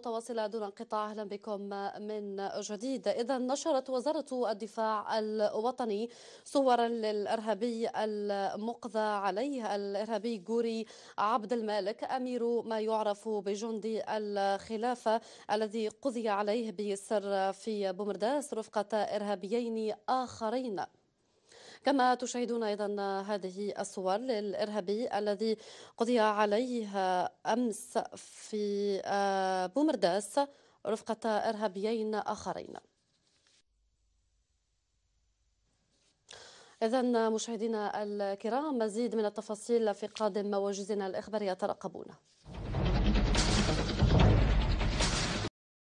متواصلة دون انقطاع أهلا بكم من جديد إذا نشرت وزارة الدفاع الوطني صورا للإرهابي المقضى عليه الإرهابي جوري عبد المالك أمير ما يعرف بجندي الخلافة الذي قضي عليه بالسر في بومرداس رفقة إرهابيين آخرين كما تشاهدون أيضا هذه الصور للإرهابي الذي قضي عليه أمس في آه، بومرداس رفقة إرهابيين آخرين إذا مشاهدينا الكرام مزيد من التفاصيل في قادم مواجزنا الإخبارية ترقبونا